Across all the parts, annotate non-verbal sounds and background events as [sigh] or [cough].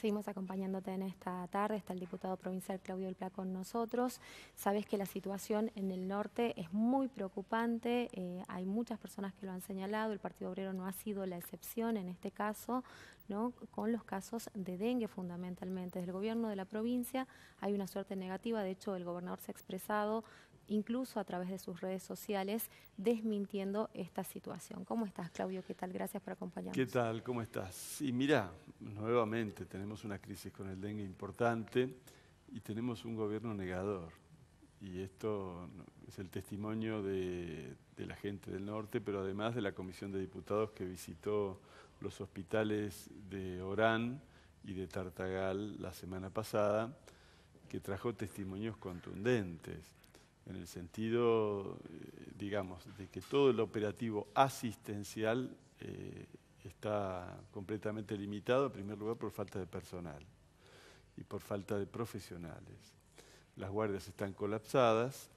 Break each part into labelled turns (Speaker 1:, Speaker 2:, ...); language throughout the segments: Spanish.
Speaker 1: Seguimos acompañándote en esta tarde. Está el diputado provincial Claudio El Pla con nosotros. Sabes que la situación en el norte es muy preocupante. Eh, hay muchas personas que lo han señalado. El Partido Obrero no ha sido la excepción en este caso, ¿no? con los casos de dengue fundamentalmente. Desde el gobierno de la provincia hay una suerte negativa. De hecho, el gobernador se ha expresado incluso a través de sus redes sociales, desmintiendo esta situación. ¿Cómo estás, Claudio? ¿Qué tal? Gracias por acompañarnos. ¿Qué
Speaker 2: tal? ¿Cómo estás? Y mira, nuevamente tenemos una crisis con el dengue importante y tenemos un gobierno negador. Y esto es el testimonio de, de la gente del norte, pero además de la Comisión de Diputados que visitó los hospitales de Orán y de Tartagal la semana pasada, que trajo testimonios contundentes en el sentido, eh, digamos, de que todo el operativo asistencial eh, está completamente limitado, en primer lugar, por falta de personal y por falta de profesionales. Las guardias están colapsadas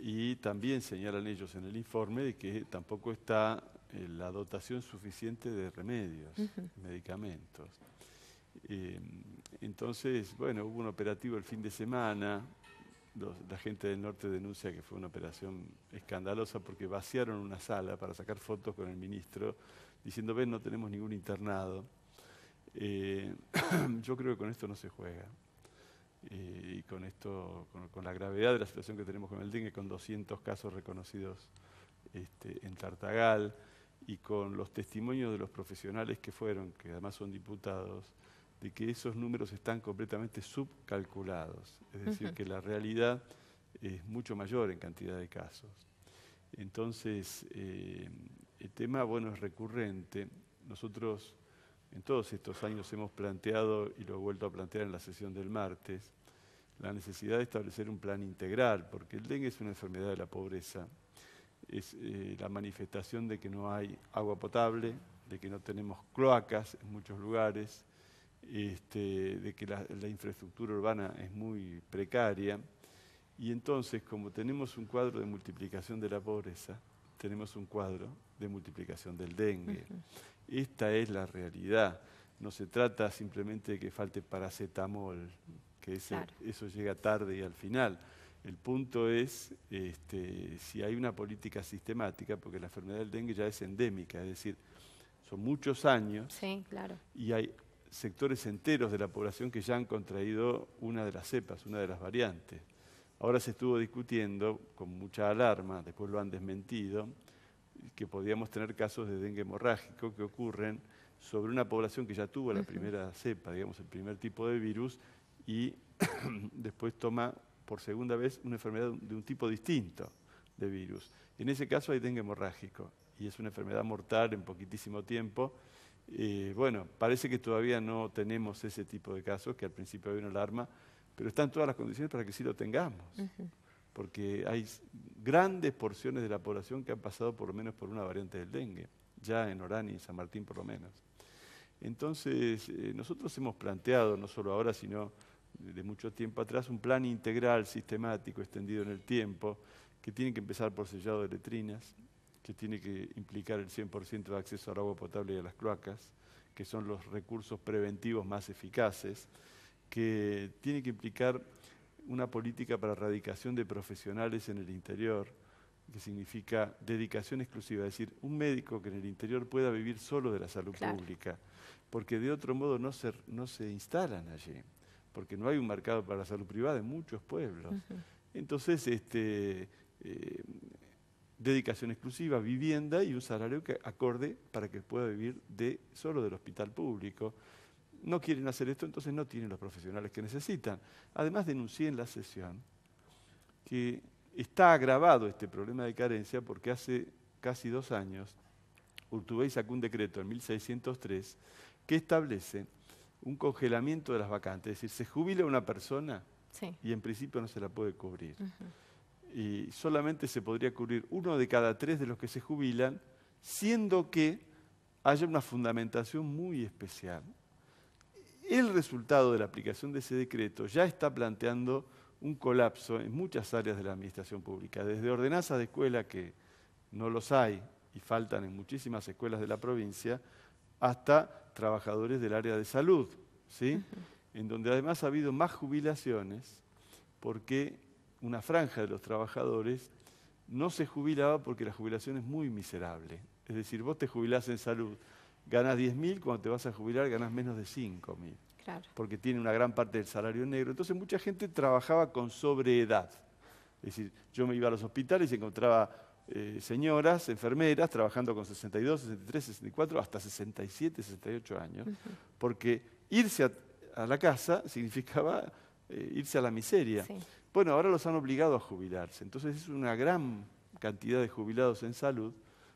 Speaker 2: y también señalan ellos en el informe de que tampoco está eh, la dotación suficiente de remedios, medicamentos. entonces, bueno, hubo un operativo el fin de semana la gente del norte denuncia que fue una operación escandalosa porque vaciaron una sala para sacar fotos con el ministro, diciendo, ven, no tenemos ningún internado. Eh, [clears throat] yo creo que con esto no se juega. Eh, y con esto, con, la gravedad de la situación que tenemos con el dengue, con 200 casos reconocidos este, en Tartagal y con los testimonios de los profesionales que fueron, que además son diputados, que esos números están completamente subcalculados, es decir, que la realidad es mucho mayor en cantidad de casos. Entonces, eh, el tema, bueno, es recurrente. Nosotros en todos estos años hemos planteado, y lo he vuelto a plantear en la sesión del martes, la necesidad de establecer un plan integral, porque el dengue es una enfermedad de la pobreza, es eh, la manifestación de que no hay agua potable, de que no tenemos cloacas en muchos lugares, este, de que la, infraestructura urbana es muy precaria. Y entonces, como tenemos un cuadro de multiplicación de la pobreza, tenemos un cuadro de multiplicación del dengue. Esta es la realidad. No se trata simplemente de que falte paracetamol, que eso llega tarde y al final. El punto es este, si hay una política sistemática, porque la enfermedad del dengue ya es endémica, es decir, son muchos años y hay sectores enteros de la población que ya han contraído una de las cepas, una de las variantes. Ahora se estuvo discutiendo con mucha alarma, después lo han desmentido, que podíamos tener casos de dengue hemorrágico que ocurren sobre una población que ya tuvo la primera cepa, digamos, el primer tipo de virus, y [clears throat] después toma por segunda vez una enfermedad de un tipo distinto de virus. En ese caso hay dengue hemorrágico y es una enfermedad mortal en poquitísimo tiempo eh, bueno, parece que todavía no tenemos ese tipo de casos, que al principio había una alarma, pero están todas las condiciones para que sí lo tengamos, porque hay grandes porciones de la población que han pasado por lo menos por una variante del dengue, ya en Orán y San Martín por lo menos. Entonces, eh, nosotros hemos planteado, no solo ahora, sino de mucho tiempo atrás, un plan integral, sistemático, extendido en el tiempo, que tiene que empezar por sellado de letrinas, que tiene que implicar el 100% de acceso al agua potable y a las cloacas, que son los recursos preventivos más eficaces, que tiene que implicar una política para erradicación de profesionales en el interior, que significa dedicación exclusiva, es decir, un médico que en el interior pueda vivir solo de la salud pública, porque de otro modo no se, no se instalan allí, porque no hay un mercado para la salud privada en muchos pueblos. Entonces, este, eh, dedicación exclusiva, vivienda y un salario que acorde para que pueda vivir de, solo del hospital público. No quieren hacer esto, entonces no tienen los profesionales que necesitan. Además, denuncié en la sesión que está agravado este problema de carencia porque hace casi dos años Urtubey sacó un decreto en 1603 que establece un congelamiento de las vacantes, es decir, se jubila una persona y en principio no se la puede cubrir y solamente se podría cubrir uno de cada tres de los que se jubilan, siendo que haya una fundamentación muy especial. El resultado de la aplicación de ese decreto ya está planteando un colapso en muchas áreas de la administración pública, desde ordenanzas de escuela que no los hay y faltan en muchísimas escuelas de la provincia, hasta trabajadores del área de salud, ¿sí? en donde además ha habido más jubilaciones porque una franja de los trabajadores no se jubilaba porque la jubilación es muy miserable. Es decir, vos te jubilás en salud, ganas 10.000, cuando te vas a jubilar ganas menos de 5.000. Claro. Porque tiene una gran parte del salario negro. Entonces mucha gente trabajaba con sobreedad. Es decir, yo me iba a los hospitales y encontraba eh, señoras, enfermeras, trabajando con 62, 63, 64, hasta 67, 68 años. Porque irse a, la casa significaba eh, irse a la miseria. Sí. Bueno, ahora los han obligado a jubilarse. Entonces es una gran cantidad de jubilados en salud,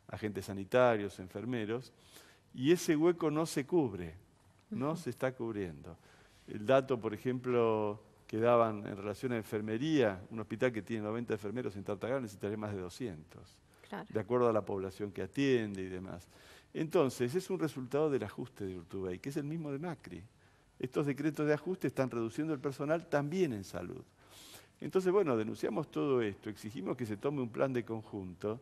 Speaker 2: agentes sanitarios, enfermeros, y ese hueco no se cubre, no se está cubriendo. El dato, por ejemplo, que daban en relación a enfermería, un hospital que tiene 90 enfermeros en Tartagal necesitaría más de 200, de acuerdo a la población que atiende y demás. Entonces, es un resultado del ajuste de Urtubey, que es el mismo de Macri. Estos decretos de ajuste están reduciendo el personal también en salud. Entonces, bueno, denunciamos todo esto, exigimos que se tome un plan de conjunto,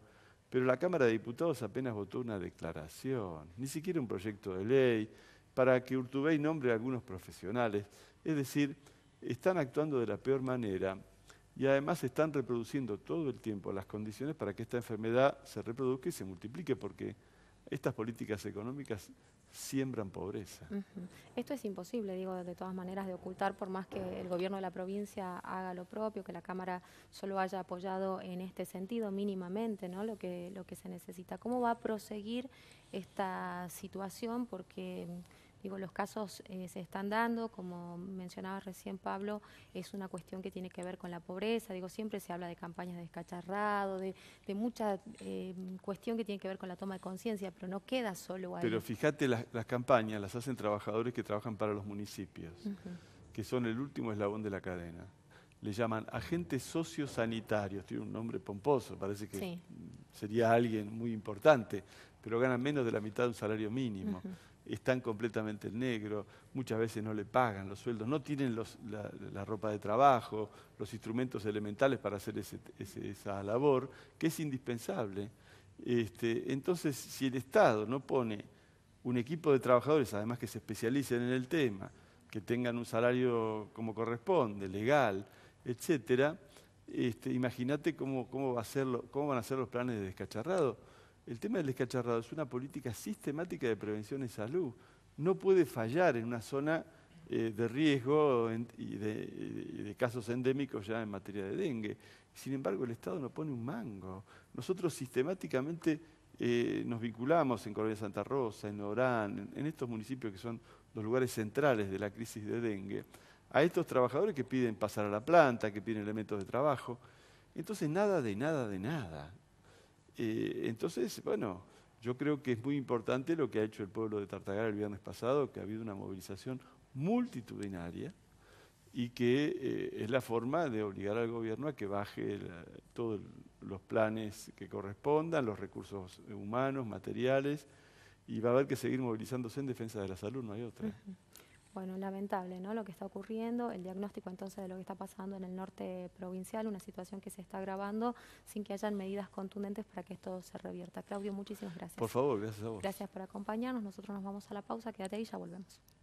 Speaker 2: pero la Cámara de Diputados apenas votó una declaración, ni siquiera un proyecto de ley, para que Urtubey nombre a algunos profesionales. Es decir, están actuando de la peor manera y además están reproduciendo todo el tiempo las condiciones para que esta enfermedad se reproduzca y se multiplique, porque estas políticas económicas siembran pobreza.
Speaker 1: Esto es imposible, digo, de todas maneras, de ocultar, por más que el gobierno de la provincia haga lo propio, que la Cámara solo haya apoyado en este sentido mínimamente ¿no? lo, que, lo que se necesita. ¿Cómo va a proseguir esta situación? Porque digo, los casos eh, se están dando, como mencionaba recién Pablo, es una cuestión que tiene que ver con la pobreza, digo, siempre se habla de campañas de descacharrado, de, de mucha em, cuestión que tiene que ver con la toma de conciencia, pero no queda solo ahí. Pero
Speaker 2: fíjate, las, campañas las hacen trabajadores que trabajan para los municipios, que son el último eslabón de la cadena. Le llaman agentes sociosanitarios, tiene un nombre pomposo, parece que sería alguien muy importante, pero ganan menos de la mitad de un salario mínimo están completamente en negro, muchas veces no le pagan los sueldos, no tienen la, ropa de trabajo, los instrumentos elementales para hacer esa labor, que es indispensable. Este, entonces, si el Estado no pone un equipo de trabajadores, además que se especialicen en el tema, que tengan un salario como corresponde, legal, etcétera, este, imagínate cómo, cómo, va a cómo van a ser los planes de descacharrado el tema del descacharrado es una política sistemática de prevención en salud. No puede fallar en una zona eh, de riesgo y, de, casos endémicos ya en materia de dengue. Sin embargo, el Estado no pone un mango. Nosotros sistemáticamente eh, nos vinculamos en Colonia Santa Rosa, en Orán, en estos municipios que son los lugares centrales de la crisis de dengue, a estos trabajadores que piden pasar a la planta, que piden elementos de trabajo. Entonces, nada de nada de nada. Eh, entonces, bueno, yo creo que es muy importante lo que ha hecho el pueblo de Tartagal el viernes pasado, que ha habido una movilización multitudinaria y que eh, es la forma de obligar al gobierno a que baje todos los planes que correspondan, los recursos humanos, materiales, y va a haber que seguir movilizándose en defensa de la salud, no hay otra
Speaker 1: bueno, lamentable ¿no? lo que está ocurriendo, el diagnóstico entonces de lo que está pasando en el norte provincial, una situación que se está agravando sin que hayan medidas contundentes para que esto se revierta. Claudio, muchísimas gracias. Por
Speaker 2: favor, gracias a vos. Gracias
Speaker 1: por acompañarnos, nosotros nos vamos a la pausa, quédate ahí y ya volvemos.